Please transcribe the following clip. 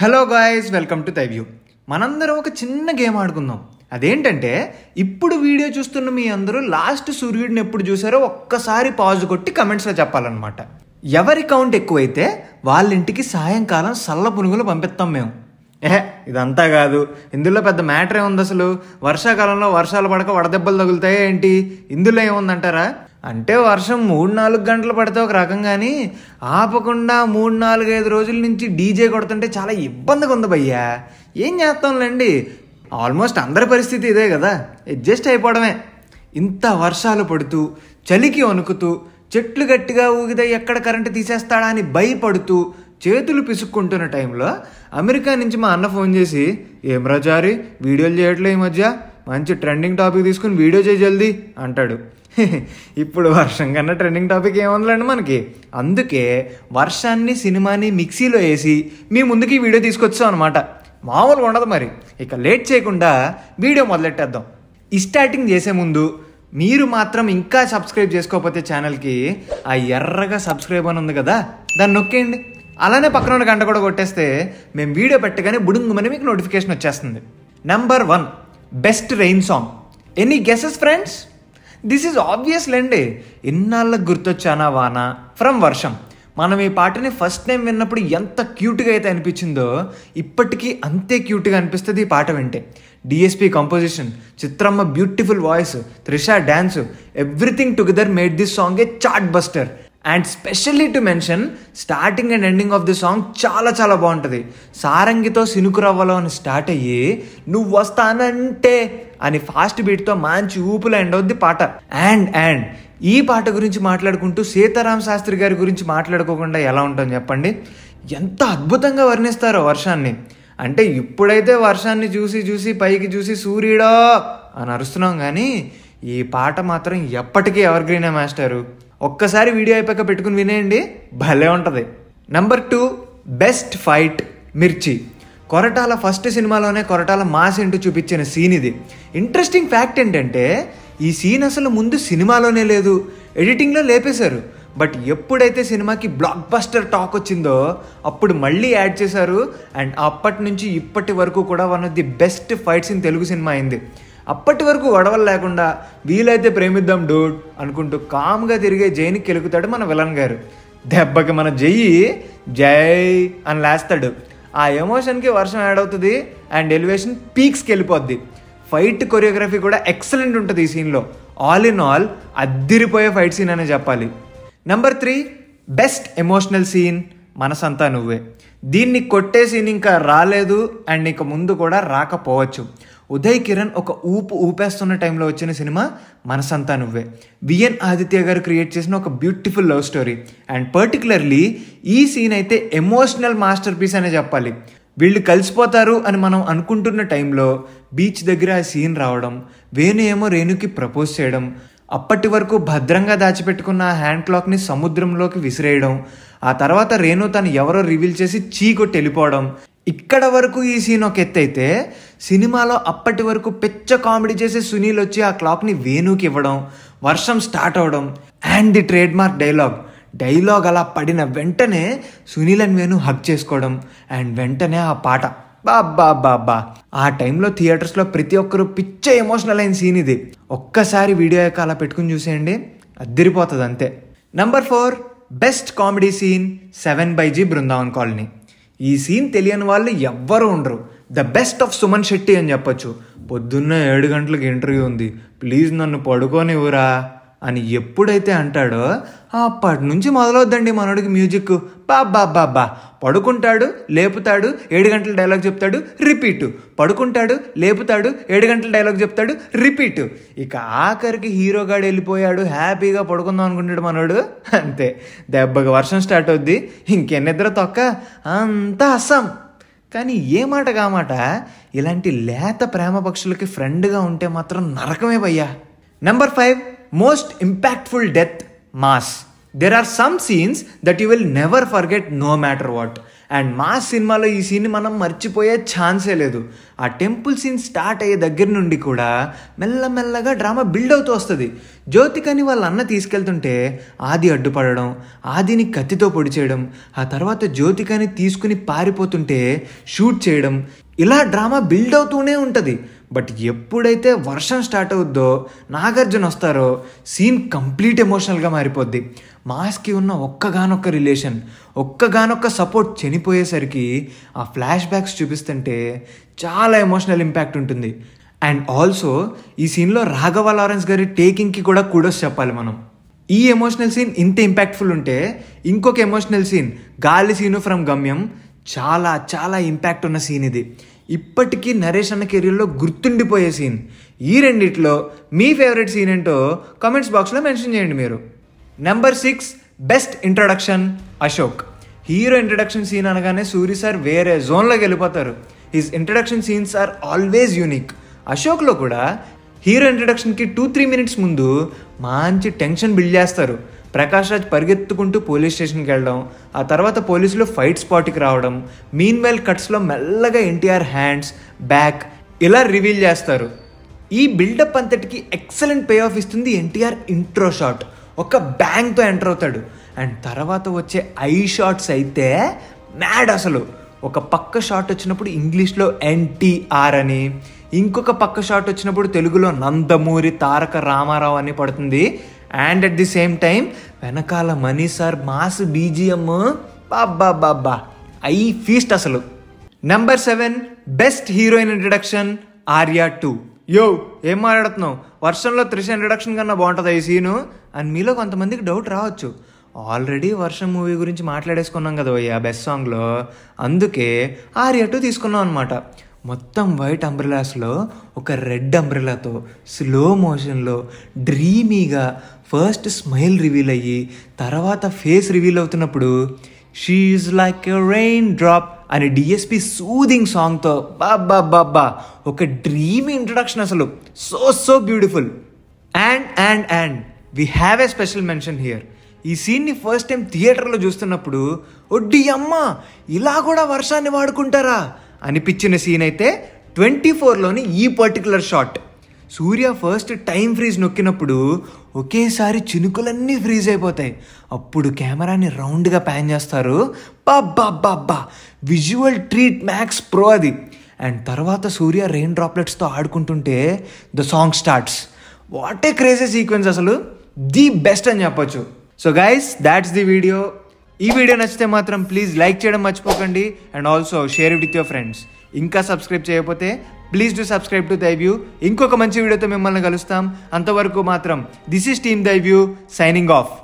hello guys welcome to తైవ్యూ మనందరం ఒక చిన్న గేమ్ ఆడుకుందాం అదేంటంటే ఇప్పుడు వీడియో చూస్తున్న మీ అందరూ లాస్ట్ సూర్యుడిని ఎప్పుడు చూసారో ఒక్కసారి పాజ్ కొట్టి కమెంట్స్లో చెప్పాలన్నమాట ఎవరి కౌంట్ ఎక్కువైతే వాళ్ళ ఇంటికి సాయంకాలం సల్ల పునుగులు పంపిస్తాం మేము ఏ ఇదంతా కాదు ఇందులో పెద్ద మ్యాటర్ ఏముంది అసలు వర్షాకాలంలో వర్షాలు పడక వడదెబ్బలు తగులుతాయి ఏంటి ఇందులో ఏముందంటారా అంటే వర్షం మూడు నాలుగు గంటలు పడితే ఒక రకం కానీ ఆపకుండా మూడు నాలుగు ఐదు రోజుల నుంచి డీజే కొడుతుంటే చాలా ఇబ్బందిగా ఉంది భయ్యా ఏం చేస్తాంలేండి ఆల్మోస్ట్ అందరి పరిస్థితి ఇదే కదా అడ్జస్ట్ అయిపోవడమే ఇంత వర్షాలు పడుతూ చలికి వణుకుతూ చెట్లు గట్టిగా ఊగితే ఎక్కడ కరెంటు తీసేస్తాడా అని భయపడుతూ చేతులు పిసుక్కుంటున్న టైంలో అమెరికా నుంచి మా అన్న ఫోన్ చేసి ఏం రాజారి వీడియోలు చేయట్లే ఈ మధ్య మంచి ట్రెండింగ్ టాపిక్ తీసుకుని వీడియో చేయి జల్దీ అంటాడు ఇప్పుడు వర్షం కన్నా ట్రెండింగ్ టాపిక్ ఏముందండి మనకి అందుకే వర్షాన్ని సినిమాని మిక్సీలో వేసి మీ ముందుకి వీడియో తీసుకొచ్చాం అనమాట మామూలుగా ఉండదు మరి ఇక లేట్ చేయకుండా వీడియో మొదలెట్టేద్దాం ఈ స్టార్టింగ్ చేసే ముందు మీరు మాత్రం ఇంకా సబ్స్క్రైబ్ చేసుకోకపోతే ఛానల్కి ఆ ఎర్రగా సబ్స్క్రైబ్ అని ఉంది కదా దాన్ని నొక్కేయండి అలానే పక్కన ఉన్న గంట కూడా కొట్టేస్తే మేము వీడియో పెట్టగానే బుడుంగుమని మీకు నోటిఫికేషన్ వచ్చేస్తుంది number one best rain song any guesses friends this is obvious లెండి ఇన్నాళ్ళకు గుర్తొచ్చానా వాన ఫ్రమ్ వర్షం మనం ఈ పాటని ఫస్ట్ టైం విన్నప్పుడు ఎంత క్యూట్గా అయితే అనిపించిందో ఇప్పటికీ అంతే క్యూట్గా అనిపిస్తుంది ఈ పాట వింటే DSP composition Chitramma beautiful voice Trisha dance everything together made this song a chartbuster and specially to mention starting and ending of the song చాలా చాలా బాగుంటుంది సారంగితో సినుకురవ్వలో అని స్టార్ట్ అయ్యి నువ్వు వస్తానంటే అని ఫాస్ట్ బీట్తో మంచి ఊపులు ఎండ్ అవుద్ది పాట అండ్ అండ్ ఈ పాట గురించి మాట్లాడుకుంటూ సీతారాం శాస్త్రి గారి గురించి మాట్లాడుకోకుండా ఎలా ఉంటుంది చెప్పండి ఎంత అద్భుతంగా వర్ణిస్తారో వర్షాన్ని అంటే ఇప్పుడైతే వర్షాన్ని చూసి చూసి పైకి చూసి సూర్యుడో అని అరుస్తున్నాం కానీ ఈ పాట మాత్రం ఎప్పటికీ గ్రీనే మాస్టారు ఒక్కసారి వీడియో అయిపోయాక పెట్టుకుని వినేయండి భలే ఉంటుంది నంబర్ టూ బెస్ట్ ఫైట్ మిర్చి కొరటాల ఫస్ట్ సినిమాలోనే కొరటాల మాస్ ఇంటూ చూపించిన సీన్ ఇది ఇంట్రెస్టింగ్ ఫ్యాక్ట్ ఏంటంటే ఈ సీన్ అసలు ముందు సినిమాలోనే లేదు ఎడిటింగ్లో లేపేశారు బట్ ఎప్పుడైతే సినిమాకి బ్లాక్ బస్టర్ టాక్ వచ్చిందో అప్పుడు మళ్ళీ యాడ్ చేశారు అండ్ అప్పటి నుంచి ఇప్పటి వరకు కూడా one of the best fights in Telugu cinema అయింది అప్పటి వరకు గొడవలు లేకుండా వీలైతే ప్రేమిద్దాం డూడ్ అనుకుంటూ కామ్గా తిరిగే జైని కెలుకుతాడు మన విలన్ గారు దెబ్బకి మన జయ్యి జై అని లేస్తాడు ఆ ఎమోషన్కి వర్షం యాడ్ అవుతుంది అండ్ ఎలివేషన్ పీక్స్కి వెళ్ళిపోద్ది ఫైట్ కొరియోగ్రఫీ కూడా ఎక్సలెంట్ ఉంటుంది ఈ సీన్లో ఆల్ ఇన్ ఆల్ అద్దిరిపోయే ఫైట్ సీన్ అనే చెప్పాలి number three best emotional scene Manasantha Nuvve దీన్ని కొట్టే సీన్ ఇంకా రాలేదు అండ్ ఇక ముందు కూడా రాకపోవచ్చు ఉదయ్ కిరణ్ ఒక ఊపు ఊపేస్తున్న టైంలో వచ్చిన సినిమా మనసంతా నువ్వే విఎన్ ఆదిత్య గారు క్రియేట్ చేసిన ఒక beautiful love story and particularly ఈ సీన్ అయితే ఎమోషనల్ మాస్టర్ పీస్ అనే చెప్పాలి వీళ్ళు కలిసిపోతారు అని మనం అనుకుంటున్న టైంలో బీచ్ దగ్గర ఆ సీన్ రావడం వేణు ఏమో రేణుకి ప్రపోజ్ చేయడం అప్పటి వరకు భద్రంగా దాచిపెట్టుకున్న ఆ హ్యాండ్ క్లాక్ని సముద్రంలోకి విసిరేయడం ఆ తర్వాత రేణు తను ఎవరో రివీల్ చేసి చీకొట్టి వెళ్ళిపోవడం ఇక్కడ వరకు ఈ సీన్ ఒక ఎత్తైతే సినిమాలో అప్పటి వరకు పెచ్చ కామెడీ చేసే సునీల్ వచ్చి ఆ క్లాక్ని వేణుకి ఇవ్వడం వర్షం స్టార్ట్ అవడం and the trade mark dialogue dialogue అలా పడిన వెంటనే సునీల్ అండ్ వేణు హక్ చేసుకోవడం అండ్ వెంటనే ఆ పాట బాబ్బా బాబ్బా ఆ టైంలో థియేటర్స్లో ప్రతి ఒక్కరు పిచ్చ ఎమోషనల్ అయిన సీన్ ఇది ఒక్కసారి వీడియో యొక్క అలా పెట్టుకుని చూసేయండి అదిరిపోతుంది అంతే number four best comedy scene seven by Brindavan colony ఈ సీన్ తెలియని వాళ్ళు ఎవ్వరూ ఉండరు the best of Suman Shetty అని చెప్పొచ్చు పొద్దున్న ఏడు గంటలకు ఇంటర్వ్యూ ఉంది ప్లీజ్ నన్ను పడుకోనివ్వరా అని ఎప్పుడైతే అంటాడో అప్పటి నుంచి మొదలవుద్దండి మనోడికి మ్యూజిక్ బాబ్బా బాబ్బా పడుకుంటాడు లేపుతాడు ఏడు గంటల డైలాగ్ చెప్తాడు రిపీట్ పడుకుంటాడు లేపుతాడు ఏడు గంటల డైలాగ్ చెప్తాడు రిపీట్ ఇక ఆఖరికి హీరోగాడు వెళ్ళిపోయాడు హ్యాపీగా పడుకుందాం అనుకుంటాడు మనోడు అంతే దెబ్బకి వర్షం స్టార్ట్ అవుద్ది ఇంకెన్నిద్దరు తొక్క అంతా అసం కానీ ఏ మాట కామాట ఇలాంటి లేత ప్రేమ పక్షులకి ఫ్రెండ్గా ఉంటే మాత్రం నరకమే భయ్యా number five most impactful death mass there are some scenes that you will never forget no matter what and mass సినిమాలో ఈ సీన్ మనం మర్చిపోయే ఛాన్సే లేదు ఆ టెంపుల్ సీన్ స్టార్ట్ అయ్యే దగ్గర నుండి కూడా మెల్లమెల్లగా డ్రామా బిల్డ్ అవుతూ వస్తుంది జ్యోతికని వాళ్ళ అన్న తీసుకెళ్తుంటే ఆది అడ్డుపడడం ఆదిని కత్తితో పొడి చేయడం ఆ తర్వాత జ్యోతికని తీసుకుని పారిపోతుంటే షూట్ చేయడం ఇలా డ్రామా బిల్డ్ అవుతూనే ఉంటుంది బట్ ఎప్పుడైతే వర్షం స్టార్ట్ అవుద్దో నాగార్జున వస్తారో సీన్ కంప్లీట్ ఎమోషనల్గా మారిపోద్ది మాస్కి ఉన్న ఒక్కగానొక్క రిలేషన్ ఒక్కగానొక్క సపోర్ట్ చనిపోయేసరికి ఆ ఫ్లాష్ బ్యాక్స్ చూపిస్తుంటే చాలా ఎమోషనల్ ఇంపాక్ట్ ఉంటుంది అండ్ ఆల్సో ఈ సీన్లో రాఘవ లారెన్స్ గారి టేకింగ్కి కూడా కూడోస్ చెప్పాలి మనం ఈ ఎమోషనల్ సీన్ ఇంత ఇంపాక్ట్ఫుల్ ఉంటే ఇంకొక emotional scene Gaali Seenu from Gamyam చాలా చాలా ఇంపాక్ట్ ఉన్న సీన్ ఇది ఇప్పటికీ నరేష్ అన్న కెరీర్లో గుర్తుండిపోయే సీన్ ఈ రెండిట్లో మీ ఫేవరెట్ సీన్ ఏంటో కమెంట్స్ బాక్స్లో మెన్షన్ చేయండి మీరు number six best introduction Ashok hero introduction scene అనగానే సూరి సార్ వేరే జోన్లోకి వెళ్ళిపోతారు his introduction scenes are always unique అశోక్లో కూడా హీరో ఇంట్రడక్షన్కి టూ త్రీ మినిట్స్ ముందు మంచి టెన్షన్ బిల్డ్ చేస్తారు ప్రకాష్ రాజ్ పరిగెత్తుకుంటూ పోలీస్ స్టేషన్కి వెళ్ళడం ఆ తర్వాత పోలీసులు ఫైట్ స్పాట్కి రావడం మీన్ వెల్ కట్స్లో మెల్లగా ఎన్టీఆర్ హ్యాండ్స్ బ్యాక్ ఇలా రివీల్ చేస్తారు ఈ బిల్డప్ అంతటికి ఎక్సలెంట్ పే ఆఫ్ ఇస్తుంది ఎన్టీఆర్ ఇంట్రో షాట్ ఒక బ్యాంగ్తో ఎంటర్ అవుతాడు అండ్ తర్వాత వచ్చే ఐ షాట్స్ అయితే మ్యాడ్ అసలు ఒక పక్క షాట్ వచ్చినప్పుడు ఇంగ్లీష్లో ఎన్టీఆర్ అని ఇంకొక పక్క షాట్ వచ్చినప్పుడు తెలుగులో నందమూరి తారక రామారావు అని పడుతుంది and at the same time వెనకాల మనీ సార్ మాస్ బీజిఎం బాబా బాబా ఐ ఫీస్ట్ అసలు number seven best heroine introduction Arya two yo ఏం మాట్లాడుతున్నావు వర్షంలో త్రిష ఇంట్రడక్షన్ కన్నా బాగుంటుంది ఈ సీను అండ్ మీలో కొంతమందికి డౌట్ రావచ్చు ఆల్రెడీ వర్షం మూవీ గురించి మాట్లాడేసుకున్నాం కదా ఆ బెస్ట్ సాంగ్లో అందుకే ఆర్యా టూ తీసుకున్నాం అనమాట మొత్తం వైట్ అంబ్రెలాస్లో ఒక రెడ్ అంబ్రెలాతో స్లో మోషన్లో డ్రీమీగా ఫస్ట్ స్మైల్ రివీల్ అయ్యి తర్వాత ఫేస్ రివీల్ అవుతున్నప్పుడు she is like a rain drop అనే డిఎస్పి సూదింగ్ సాంగ్తో బాబ్బా బాబ్బా ఒక డ్రీమీ ఇంట్రడక్షన్ అసలు so so beautiful and and and we have a special mention here ఈ సీన్ని ఫస్ట్ టైం థియేటర్లో చూస్తున్నప్పుడు ఒడ్డి అమ్మ ఇలా కూడా వర్షాన్ని వాడుకుంటారా అనిపించిన సీన్ అయితే ట్వంటీ ఫోర్లోని ఈ particular shot Surya first time freeze నొక్కినప్పుడు ఒకేసారి చినుకులన్నీ ఫ్రీజ్ అయిపోతాయి అప్పుడు కెమెరాని రౌండ్గా ప్యాన్ చేస్తారు బాబ్బా బాబ్బా విజువల్ ట్రీట్ మ్యాక్స్ ప్రో అది అండ్ తర్వాత సూర్య రెయిన్ డ్రాప్లెట్స్తో ఆడుకుంటుంటే the song starts what a crazy sequence అసలు ది బెస్ట్ అని చెప్పొచ్చు so guys that's the video ఈ వీడియో నచ్చితే మాత్రం ప్లీజ్ లైక్ చేయడం మర్చిపోకండి and also share with your friends ఇంకా సబ్స్క్రైబ్ చేయకపోతే please do subscribe to Thyview ఇంకొక మంచి వీడియోతో మిమ్మల్ని కలుస్తాం అంతవరకు మాత్రం this is team Thyview signing of